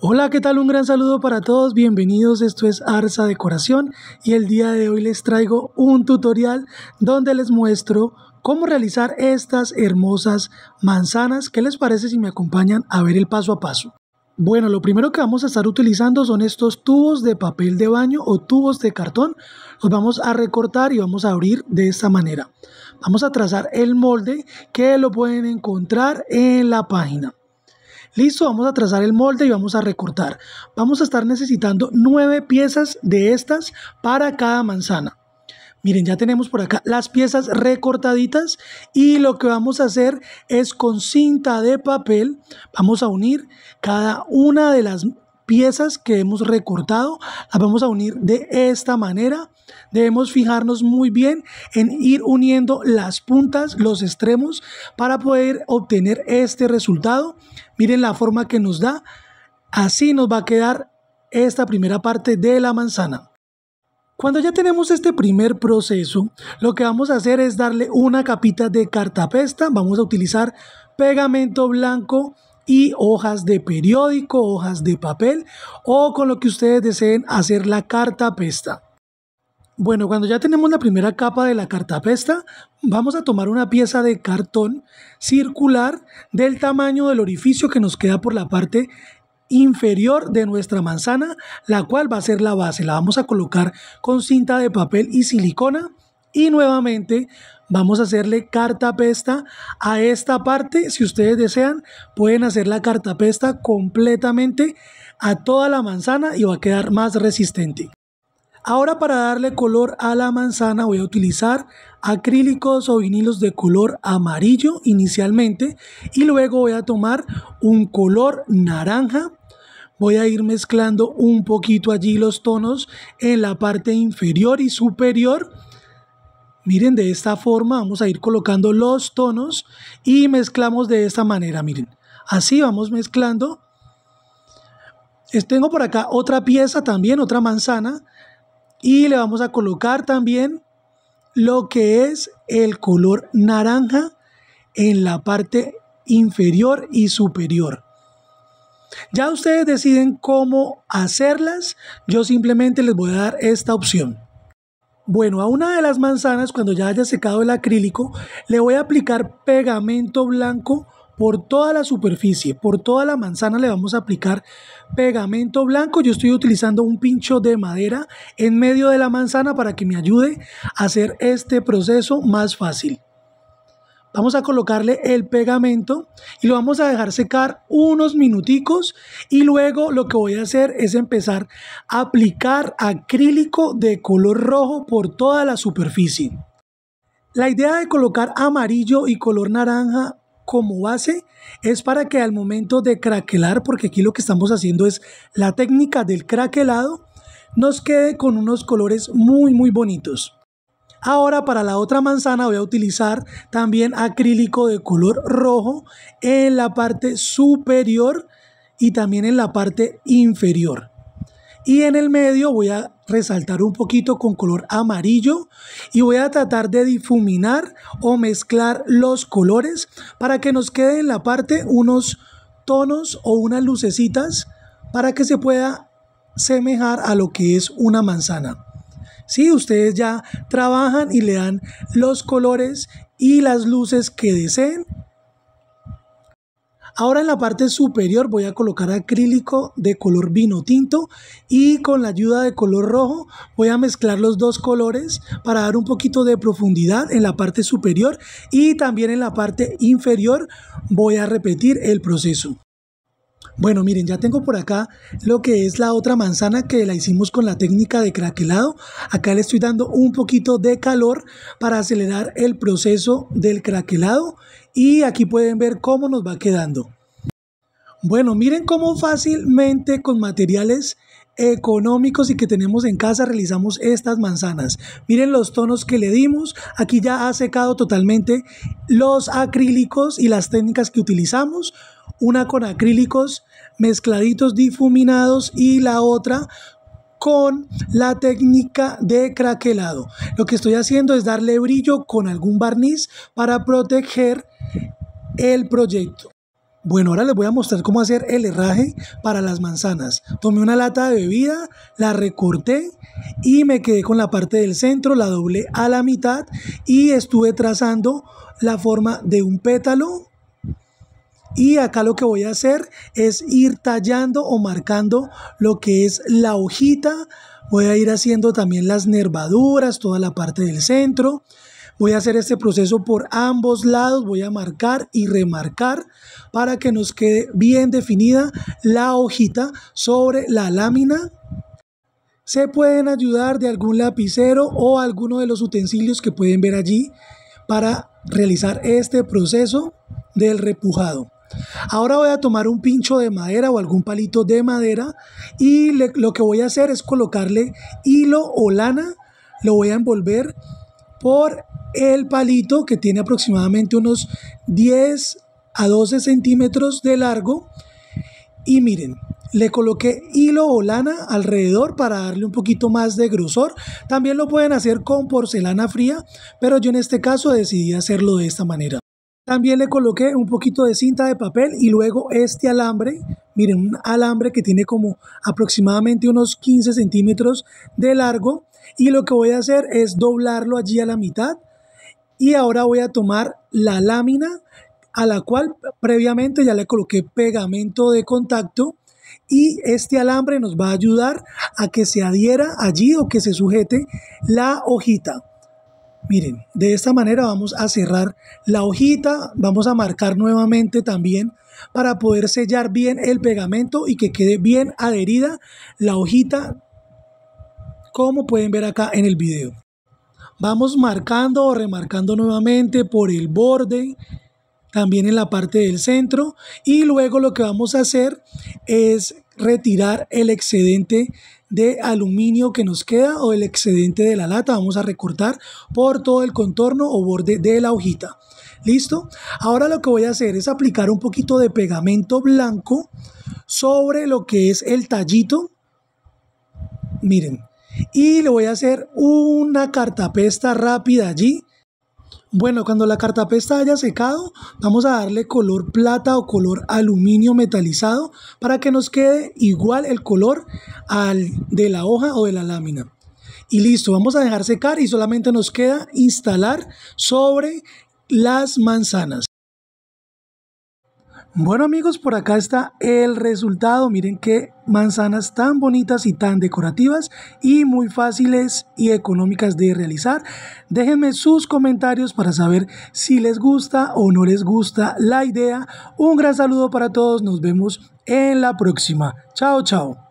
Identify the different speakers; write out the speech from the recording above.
Speaker 1: Hola, ¿qué tal? Un gran saludo para todos, bienvenidos, esto es Arsa Decoración y el día de hoy les traigo un tutorial donde les muestro cómo realizar estas hermosas manzanas. ¿Qué les parece si me acompañan a ver el paso a paso? Bueno, lo primero que vamos a estar utilizando son estos tubos de papel de baño o tubos de cartón. Los vamos a recortar y vamos a abrir de esta manera. Vamos a trazar el molde que lo pueden encontrar en la página. Listo, vamos a trazar el molde y vamos a recortar. Vamos a estar necesitando nueve piezas de estas para cada manzana. Miren, ya tenemos por acá las piezas recortaditas y lo que vamos a hacer es con cinta de papel, vamos a unir cada una de las piezas que hemos recortado, las vamos a unir de esta manera. Debemos fijarnos muy bien en ir uniendo las puntas, los extremos, para poder obtener este resultado. Miren la forma que nos da. Así nos va a quedar esta primera parte de la manzana. Cuando ya tenemos este primer proceso, lo que vamos a hacer es darle una capita de cartapesta. Vamos a utilizar pegamento blanco y hojas de periódico, hojas de papel o con lo que ustedes deseen hacer la cartapesta. Bueno, cuando ya tenemos la primera capa de la cartapesta, vamos a tomar una pieza de cartón circular del tamaño del orificio que nos queda por la parte inferior de nuestra manzana, la cual va a ser la base. La vamos a colocar con cinta de papel y silicona y nuevamente vamos a hacerle cartapesta a esta parte. Si ustedes desean, pueden hacer la cartapesta completamente a toda la manzana y va a quedar más resistente. Ahora para darle color a la manzana voy a utilizar acrílicos o vinilos de color amarillo inicialmente y luego voy a tomar un color naranja. Voy a ir mezclando un poquito allí los tonos en la parte inferior y superior Miren, de esta forma vamos a ir colocando los tonos y mezclamos de esta manera, miren. Así vamos mezclando. Tengo por acá otra pieza también, otra manzana. Y le vamos a colocar también lo que es el color naranja en la parte inferior y superior. Ya ustedes deciden cómo hacerlas. Yo simplemente les voy a dar esta opción. Bueno, a una de las manzanas, cuando ya haya secado el acrílico, le voy a aplicar pegamento blanco por toda la superficie, por toda la manzana le vamos a aplicar pegamento blanco. Yo estoy utilizando un pincho de madera en medio de la manzana para que me ayude a hacer este proceso más fácil. Vamos a colocarle el pegamento y lo vamos a dejar secar unos minuticos y luego lo que voy a hacer es empezar a aplicar acrílico de color rojo por toda la superficie. La idea de colocar amarillo y color naranja como base es para que al momento de craquelar, porque aquí lo que estamos haciendo es la técnica del craquelado, nos quede con unos colores muy muy bonitos. Ahora para la otra manzana voy a utilizar también acrílico de color rojo en la parte superior y también en la parte inferior. Y en el medio voy a resaltar un poquito con color amarillo y voy a tratar de difuminar o mezclar los colores para que nos quede en la parte unos tonos o unas lucecitas para que se pueda semejar a lo que es una manzana. ¿sí? Ustedes ya trabajan y le dan los colores y las luces que deseen. Ahora en la parte superior voy a colocar acrílico de color vino tinto y con la ayuda de color rojo voy a mezclar los dos colores para dar un poquito de profundidad en la parte superior y también en la parte inferior voy a repetir el proceso. Bueno, miren, ya tengo por acá lo que es la otra manzana que la hicimos con la técnica de craquelado. Acá le estoy dando un poquito de calor para acelerar el proceso del craquelado y aquí pueden ver cómo nos va quedando. Bueno, miren cómo fácilmente con materiales económicos y que tenemos en casa realizamos estas manzanas. Miren los tonos que le dimos. Aquí ya ha secado totalmente los acrílicos y las técnicas que utilizamos una con acrílicos mezcladitos difuminados y la otra con la técnica de craquelado. Lo que estoy haciendo es darle brillo con algún barniz para proteger el proyecto. Bueno, ahora les voy a mostrar cómo hacer el herraje para las manzanas. Tomé una lata de bebida, la recorté y me quedé con la parte del centro, la doblé a la mitad y estuve trazando la forma de un pétalo y acá lo que voy a hacer es ir tallando o marcando lo que es la hojita voy a ir haciendo también las nervaduras toda la parte del centro voy a hacer este proceso por ambos lados voy a marcar y remarcar para que nos quede bien definida la hojita sobre la lámina se pueden ayudar de algún lapicero o alguno de los utensilios que pueden ver allí para realizar este proceso del repujado. Ahora voy a tomar un pincho de madera o algún palito de madera y lo que voy a hacer es colocarle hilo o lana, lo voy a envolver por el palito que tiene aproximadamente unos 10 a 12 centímetros de largo y miren, le coloqué hilo o lana alrededor para darle un poquito más de grosor. También lo pueden hacer con porcelana fría, pero yo en este caso decidí hacerlo de esta manera. También le coloqué un poquito de cinta de papel y luego este alambre, miren, un alambre que tiene como aproximadamente unos 15 centímetros de largo y lo que voy a hacer es doblarlo allí a la mitad y ahora voy a tomar la lámina a la cual previamente ya le coloqué pegamento de contacto y este alambre nos va a ayudar a que se adhiera allí o que se sujete la hojita. Miren, de esta manera vamos a cerrar la hojita, vamos a marcar nuevamente también para poder sellar bien el pegamento y que quede bien adherida la hojita como pueden ver acá en el video. Vamos marcando o remarcando nuevamente por el borde también en la parte del centro y luego lo que vamos a hacer es retirar el excedente de aluminio que nos queda o el excedente de la lata vamos a recortar por todo el contorno o borde de la hojita listo ahora lo que voy a hacer es aplicar un poquito de pegamento blanco sobre lo que es el tallito miren y le voy a hacer una cartapesta rápida allí bueno, cuando la cartapesta haya secado, vamos a darle color plata o color aluminio metalizado para que nos quede igual el color al de la hoja o de la lámina. Y listo, vamos a dejar secar y solamente nos queda instalar sobre las manzanas. Bueno amigos, por acá está el resultado. Miren qué manzanas tan bonitas y tan decorativas y muy fáciles y económicas de realizar. Déjenme sus comentarios para saber si les gusta o no les gusta la idea. Un gran saludo para todos. Nos vemos en la próxima. Chao, chao.